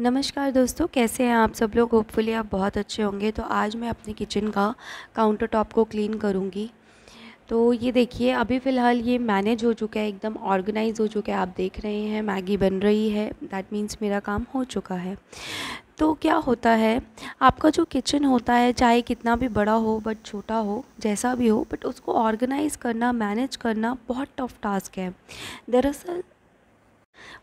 नमस्कार दोस्तों कैसे हैं आप सब लोग होपफुली आप बहुत अच्छे होंगे तो आज मैं अपने किचन का काउंटर टॉप को क्लीन करूँगी तो ये देखिए अभी फ़िलहाल ये मैनेज हो चुका है एकदम ऑर्गेनाइज हो चुका है आप देख रहे हैं मैगी बन रही है दैट मीन्स मेरा काम हो चुका है तो क्या होता है आपका जो किचन होता है चाहे कितना भी बड़ा हो बट छोटा हो जैसा भी हो बट उसको ऑर्गेनाइज़ करना मैनेज करना बहुत टफ टास्क है दरअसल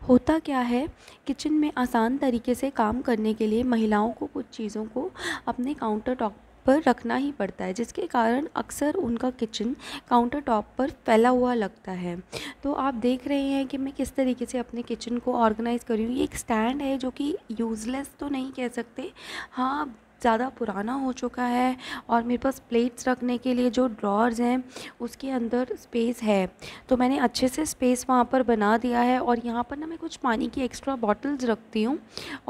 होता क्या है किचन में आसान तरीके से काम करने के लिए महिलाओं को कुछ चीज़ों को अपने काउंटर टॉप पर रखना ही पड़ता है जिसके कारण अक्सर उनका किचन काउंटर टॉप पर फैला हुआ लगता है तो आप देख रहे हैं कि मैं किस तरीके से अपने किचन को ऑर्गेनाइज़ कर रही हूँ ये एक स्टैंड है जो कि यूज़लेस तो नहीं कह सकते हाँ ज़्यादा पुराना हो चुका है और मेरे पास प्लेट्स रखने के लिए जो ड्रॉर्स हैं उसके अंदर स्पेस है तो मैंने अच्छे से स्पेस वहाँ पर बना दिया है और यहाँ पर ना मैं कुछ पानी की एक्स्ट्रा बॉटल्स रखती हूँ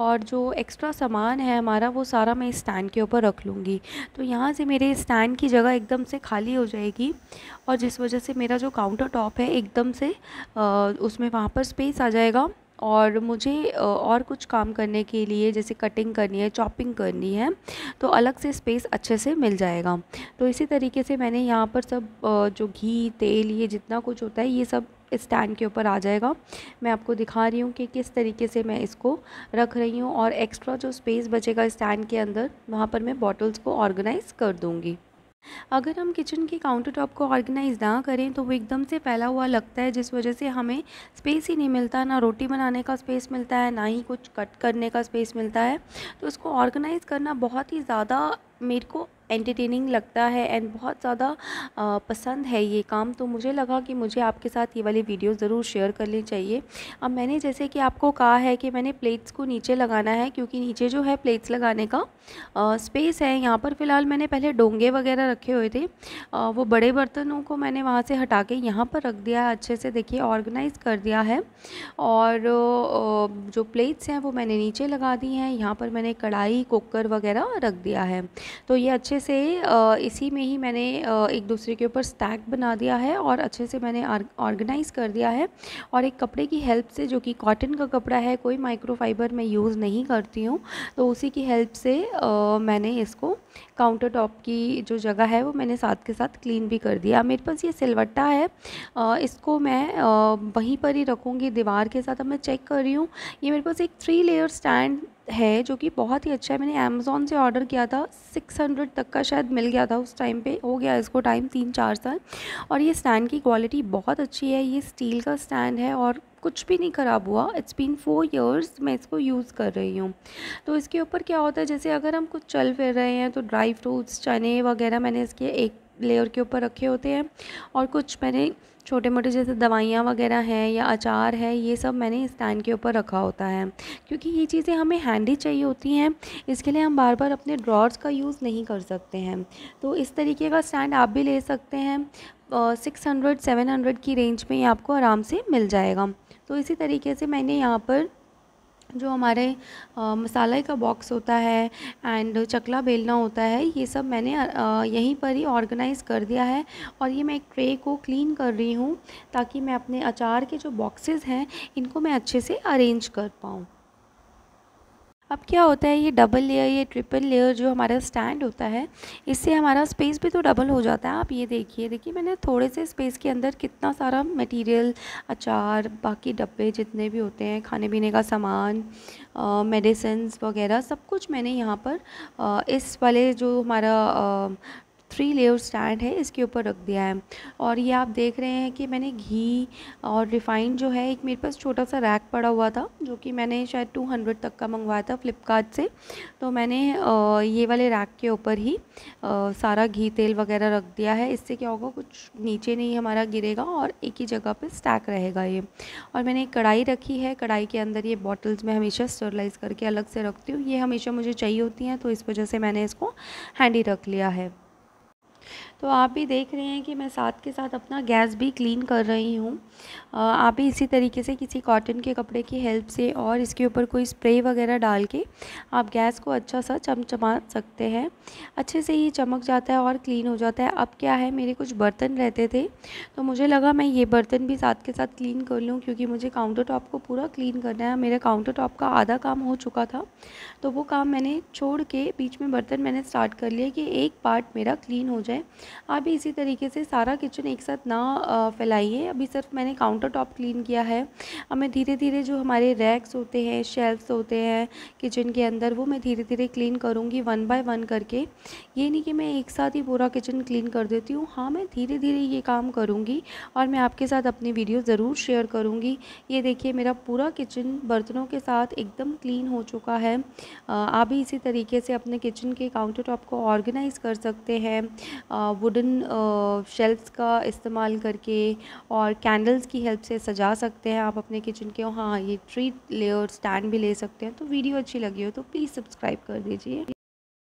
और जो एक्स्ट्रा सामान है हमारा वो सारा मैं स्टैंड के ऊपर रख लूँगी तो यहाँ से मेरे स्टैंड की जगह एकदम से खाली हो जाएगी और जिस वजह से मेरा जो काउंटर टॉप है एकदम से आ, उसमें वहाँ पर स्पेस आ जाएगा और मुझे और कुछ काम करने के लिए जैसे कटिंग करनी है चॉपिंग करनी है तो अलग से स्पेस अच्छे से मिल जाएगा तो इसी तरीके से मैंने यहाँ पर सब जो घी तेल ये जितना कुछ होता है ये सब स्टैंड के ऊपर आ जाएगा मैं आपको दिखा रही हूँ कि किस तरीके से मैं इसको रख रही हूँ और एक्स्ट्रा जो स्पेस बचेगा स्टैंड के अंदर वहाँ पर मैं बॉटल्स को ऑर्गेनाइज़ कर दूँगी अगर हम किचन के काउंटर टॉप को ऑर्गेनाइज़ ना करें तो वो एकदम से फैला हुआ लगता है जिस वजह से हमें स्पेस ही नहीं मिलता ना रोटी बनाने का स्पेस मिलता है ना ही कुछ कट करने का स्पेस मिलता है तो उसको ऑर्गेनाइज़ करना बहुत ही ज़्यादा मेरे को एंटरटेनिंग लगता है एंड बहुत ज़्यादा पसंद है ये काम तो मुझे लगा कि मुझे आपके साथ ये वाली वीडियो ज़रूर शेयर करनी चाहिए अब मैंने जैसे कि आपको कहा है कि मैंने प्लेट्स को नीचे लगाना है क्योंकि नीचे जो है प्लेट्स लगाने का स्पेस है यहाँ पर फ़िलहाल मैंने पहले डोंगे वगैरह रखे हुए थे आ, वो बड़े बर्तनों को मैंने वहाँ से हटा के यहाँ पर रख दिया है अच्छे से देखिए ऑर्गेनाइज़ कर दिया है और जो प्लेट्स हैं वो मैंने नीचे लगा दी हैं यहाँ पर मैंने कढ़ाई कुकर वगैरह रख दिया है तो ये अच्छे से इसी में ही मैंने एक दूसरे के ऊपर स्टैक बना दिया है और अच्छे से मैंने ऑर्गेनाइज़ कर दिया है और एक कपड़े की हेल्प से जो कि कॉटन का कपड़ा है कोई माइक्रोफाइबर मैं यूज़ नहीं करती हूँ तो उसी की हेल्प से मैंने इसको काउंटर टॉप की जो जगह है वो मैंने साथ के साथ क्लीन भी कर दिया मेरे पास ये सिलवट्टा है इसको मैं वहीं पर ही रखूँगी दीवार के साथ अब मैं चेक कर रही हूँ ये मेरे पास एक थ्री लेयर स्टैंड है जो कि बहुत ही अच्छा है मैंने अमेज़ोन से ऑर्डर किया था 600 तक का शायद मिल गया था उस टाइम पे हो गया इसको टाइम तीन चार साल और ये स्टैंड की क्वालिटी बहुत अच्छी है ये स्टील का स्टैंड है और कुछ भी नहीं ख़राब हुआ इट्स बीन फोर इयर्स मैं इसको यूज़ कर रही हूँ तो इसके ऊपर क्या होता है जैसे अगर हम कुछ चल फिर रहे हैं तो ड्राई फ्रूट्स चने वगैरह मैंने इसके एक लेयर के ऊपर रखे होते हैं और कुछ मैंने छोटे मोटे जैसे दवाइयाँ वगैरह हैं या अचार है ये सब मैंने स्टैंड के ऊपर रखा होता है क्योंकि ये चीज़ें हमें हैंडी चाहिए होती हैं इसके लिए हम बार बार अपने ड्रॉर्स का यूज़ नहीं कर सकते हैं तो इस तरीके का स्टैंड आप भी ले सकते हैं सिक्स हंड्रेड सेवन हंड्रेड की रेंज में ये आपको आराम से मिल जाएगा तो इसी तरीके से मैंने यहाँ पर जो हमारे मसाले का बॉक्स होता है एंड चकला बेलना होता है ये सब मैंने यहीं पर ही ऑर्गेनाइज़ कर दिया है और ये मैं एक ट्रे को क्लीन कर रही हूँ ताकि मैं अपने अचार के जो बॉक्सेस हैं इनको मैं अच्छे से अरेंज कर पाऊँ अब क्या होता है ये डबल लेयर ये ट्रिपल लेयर जो हमारा स्टैंड होता है इससे हमारा स्पेस भी तो डबल हो जाता है आप ये देखिए देखिए मैंने थोड़े से स्पेस के अंदर कितना सारा मटेरियल अचार बाकी डब्बे जितने भी होते हैं खाने पीने का सामान मेडिसिन वगैरह सब कुछ मैंने यहाँ पर आ, इस वाले जो हमारा थ्री लेयर स्टैंड है इसके ऊपर रख दिया है और ये आप देख रहे हैं कि मैंने घी और रिफ़ाइंड जो है एक मेरे पास छोटा सा रैक पड़ा हुआ था जो कि मैंने शायद टू हंड्रेड तक का मंगवाया था फ्लिपकार्ट से तो मैंने ये वाले रैक के ऊपर ही सारा घी तेल वगैरह रख दिया है इससे क्या होगा कुछ नीचे नहीं हमारा गिरेगा और एक ही जगह पर स्टैक रहेगा ये और मैंने एक कढ़ाई रखी है कढ़ाई के अंदर ये बॉटल्स में हमेशा स्टरलाइज करके अलग से रखती हूँ ये हमेशा मुझे चाहिए होती हैं तो इस वजह से मैंने इसको हैंडी रख लिया है तो आप भी देख रहे हैं कि मैं साथ के साथ अपना गैस भी क्लीन कर रही हूँ आप भी इसी तरीके से किसी कॉटन के कपड़े की हेल्प से और इसके ऊपर कोई स्प्रे वगैरह डाल के आप गैस को अच्छा सा चमचमा सकते हैं अच्छे से ये चमक जाता है और क्लीन हो जाता है अब क्या है मेरे कुछ बर्तन रहते थे तो मुझे लगा मैं ये बर्तन भी साथ के साथ क्लीन कर लूँ क्योंकि मुझे काउंटर टॉप को पूरा क्लीन करना है मेरा काउंटर टॉप का आधा काम हो चुका था तो वो काम मैंने छोड़ के बीच में बर्तन मैंने स्टार्ट कर लिया कि एक पार्ट मेरा क्लीन हो जाए है आप भी इसी तरीके से सारा किचन एक साथ ना फैलाइए अभी सिर्फ मैंने काउंटर टॉप क्लीन किया है अब मैं धीरे धीरे जो हमारे रैक्स होते हैं शेल्फ्स होते हैं किचन के अंदर वो मैं धीरे धीरे क्लीन करूँगी वन बाय वन करके ये नहीं कि मैं एक साथ ही पूरा किचन क्लीन कर देती हूँ हाँ मैं धीरे धीरे ये काम करूँगी और मैं आपके साथ अपनी वीडियो ज़रूर शेयर करूँगी ये देखिए मेरा पूरा किचन बर्तनों के साथ एकदम क्लीन हो चुका है आप भी इसी तरीके से अपने किचन के काउंटर टॉप को ऑर्गेनाइज़ कर सकते हैं वुडन शेल्फ़्स का इस्तेमाल करके और कैंडल्स की हेल्प से सजा सकते हैं आप अपने किचन के हाँ ये ट्री लेयर स्टैंड भी ले सकते हैं तो वीडियो अच्छी लगी हो तो प्लीज़ सब्सक्राइब कर दीजिए